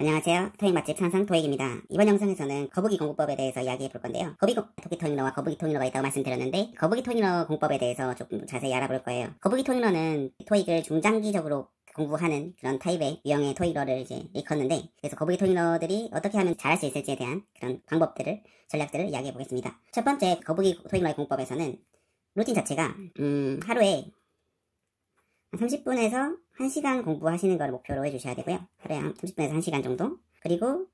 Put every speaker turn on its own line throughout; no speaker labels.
안녕하세요. 토익 맛집 산상 토익입니다. 이번 영상에서는 거북이 공부법에 대해서 이야기해 볼 건데요. 거북이 토끼토익러와 거북이 토익러가 있다고 말씀드렸는데 거북이 토익러 공법에 대해서 조금 자세히 알아볼 거예요. 거북이 토익러는 토익을 중장기적으로 공부하는 그런 타입의 유형의 토익러를 이제 일컫는데 그래서 거북이 토익러들이 어떻게 하면 잘할 수 있을지에 대한 그런 방법들을 전략들을 이야기해 보겠습니다. 첫 번째 거북이 토익러의 공법에서는 루틴 자체가 음, 하루에 30분에서 1시간 공부하시는 걸 목표로 해주셔야 되고요. 하루에 30분에서 1시간 정도. 그리고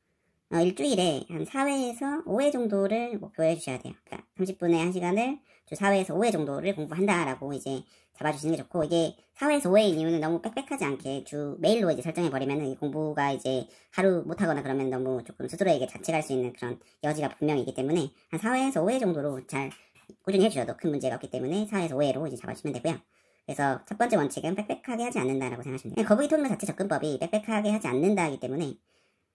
어, 일주일에 한 4회에서 5회 정도를 목표로 해주셔야 돼요. 그러니까 30분에 1시간을 주 4회에서 5회 정도를 공부한다라고 이제 잡아주시는 게 좋고 이게 4회에서 5회인 이유는 너무 빽빽하지 않게 주 매일로 이제 설정해버리면 공부가 이제 하루 못하거나 그러면 너무 조금 스스로에게 자책할 수 있는 그런 여지가 분명히 있기 때문에 한 4회에서 5회 정도로 잘 꾸준히 해주셔도 큰 문제가 없기 때문에 4회에서 5회로 이제 잡아주시면 되고요. 그래서 첫 번째 원칙은 빽빽하게 하지 않는다라고 생각하시면 돼요. 거북이 토익론 자체 접근법이 빽빽하게 하지 않는다이기 때문에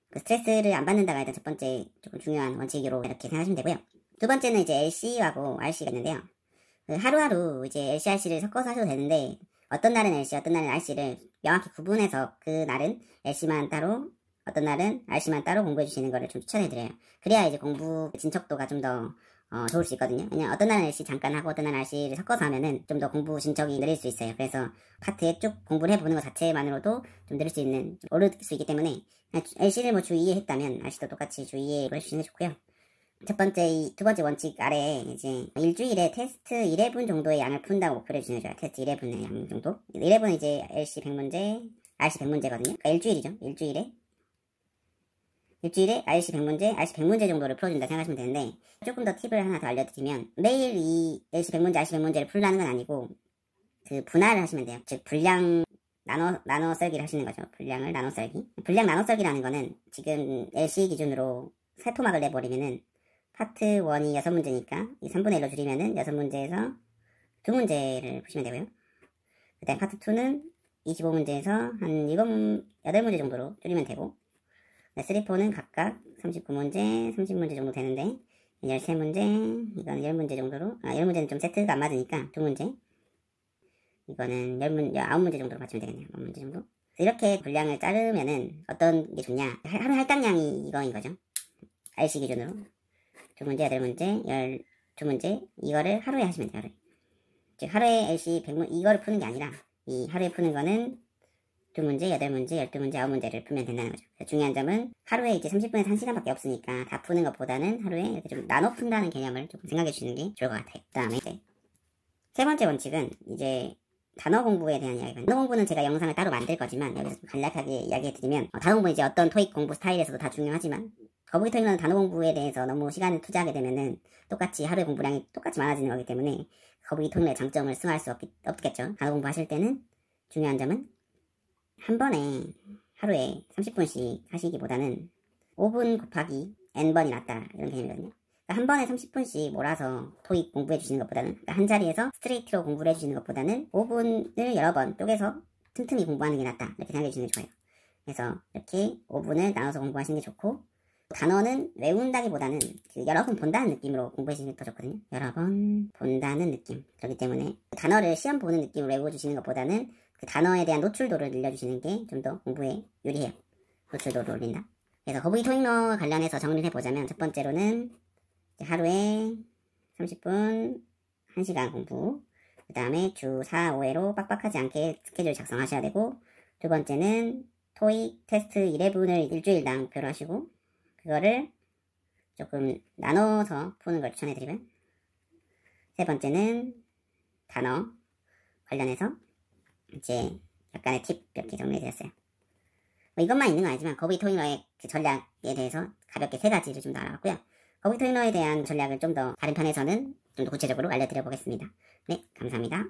그 스트레스를 안 받는다가 일단 첫 번째 조금 중요한 원칙으로 이렇게 생각하시면 되고요. 두 번째는 이제 LC하고 RC가 있는데요. 그 하루하루 이제 LC, RC를 섞어서 하셔도 되는데 어떤 날은 LC, 어떤 날은 RC를 명확히 구분해서 그 날은 LC만 따로 어떤 날은 RC만 따로 공부해 주시는 거를 좀 추천해 드려요. 그래야 이제 공부 진척도가 좀더 어, 좋을 수 있거든요. 그냥 어떤 날은 RC 잠깐 하고 어떤 날 RC를 섞어서 하면은 좀 더 공부 진척이 늘릴 수 있어요. 그래서 파트에 쭉 공부를 해보는 것 자체만으로도 좀 늘릴 수 있는 오를 수 있기 때문에 RC를 뭐주의회 했다면 RC도 똑같이 주의 해주시는 게 좋고요. 첫 번째 이두 번째 원칙 아래에 이제 일주일에 테스트 11분 정도의 양을 푼다고 목표를 지내줘요. 테스트 11분의 양 정도. 11은 이제 LC 100문제, RC 100문제거든요. 그러니까 일주일이죠. 일주일에 일주일에 r c 100문제, r c 100문제 정도를 풀어준다 생각하시면 되는데 조금 더 팁을 하나 더 알려드리면 매일 이 r c 100문제, r c 100문제를 풀라는 건 아니고 그 분할을 하시면 돼요. 즉 분량 나눠 나눠 썰기를 하시는 거죠. 분량을 나눠 썰기. 분량 나눠 썰기라는 거는 지금 LC 기준으로 세토막을 내버리면은 파트 1이 6문제니까 이 3분의 1로 줄이면은 6문제에서 2문제를 푸시면 되고요. 그다음 파트 2는 25문제에서 한 7, 8문제 정도로 줄이면 되고 3포는 각각 39문제, 30문제 정도 되는데 13문제, 이건 10문제 정도로 아 10문제는 좀 세트가 안 맞으니까 2문제 이거는 10문, 9문제 정도로 맞추면 되겠네요 9문제 정도 이렇게 분량을 자르면은 어떤 게 좋냐 하루 할당량이 이거인 거죠 RC 기준으로 두 문제, 8문제, 12문제 이거를 하루에 하시면 돼요 하루에 즉 하루에 LC 100문 이거를 푸는 게 아니라 이 하루에 푸는 거는 두 문제, 여덟 문제, 열두 문제, 아홉 문제를 풀면 된다는 거죠. 중요한 점은 하루에 이제 30분에서 1시간밖에 없으니까 다 푸는 것보다는 하루에 이렇게 좀 나눠 푼다는 개념을 조 생각해 주시는 게 좋을 것 같아요. 그 다음에 이제 세 번째 원칙은 이제 단어 공부에 대한 이야기입니다 단어 공부는 제가 영상을 따로 만들 거지만 여기서 간략하게 이야기해 드리면 어, 단어 공부 이제 어떤 토익 공부 스타일에서도 다 중요하지만 거북이 토익은 단어 공부에 대해서 너무 시간을 투자하게 되면은 똑같이 하루의 공부량이 똑같이 많아지는 거기 때문에 거북이 토익의 장점을 승화할 수 없, 없겠죠. 단어 공부하실 때는 중요한 점은 한 번에 하루에 30분씩 하시기보다는 5분 곱하기 n번이 낫다 이런 개념이거든요. 그러니까 한 번에 30분씩 몰아서 토익 공부해 주시는 것보다는 그러니까 한 자리에서 스트레이트로 공부를 해 주시는 것보다는 5분을 여러 번 쪼개서 틈틈이 공부하는 게 낫다 이렇게 생각해 주시는 게 좋아요. 그래서 이렇게 5분을 나눠서 공부하시는 게 좋고 단어는 외운다기보다는 여러 번 본다는 느낌으로 공부해 주시는 게 더 좋거든요. 여러 번 본다는 느낌. 그렇기 때문에 단어를 시험 보는 느낌으로 외워주시는 것보다는 그 단어에 대한 노출도를 늘려주시는 게 좀 더 공부에 유리해요. 노출도를 올린다. 그래서 허브이 토익러 관련해서 정리를 해보자면 첫 번째로는 하루에 30분 1시간 공부 그 다음에 주 4, 5회로 빡빡하지 않게 스케줄 작성하셔야 되고 두 번째는 토익 테스트 11분을 일주일당 목표로 하시고 그거를 조금 나눠서 보는걸 추천해드리고요. 세 번째는 단어 관련해서 이제 약간의 팁 몇 개 정리해드렸어요. 뭐 이것만 있는 건 아니지만 거비 토이너의 그 전략에 대해서 가볍게 세 가지를 좀 더 알아봤고요. 거비 토이너에 대한 전략을 좀 더 다른 편에서는 좀 더 구체적으로 알려드려 보겠습니다. 네, 감사합니다.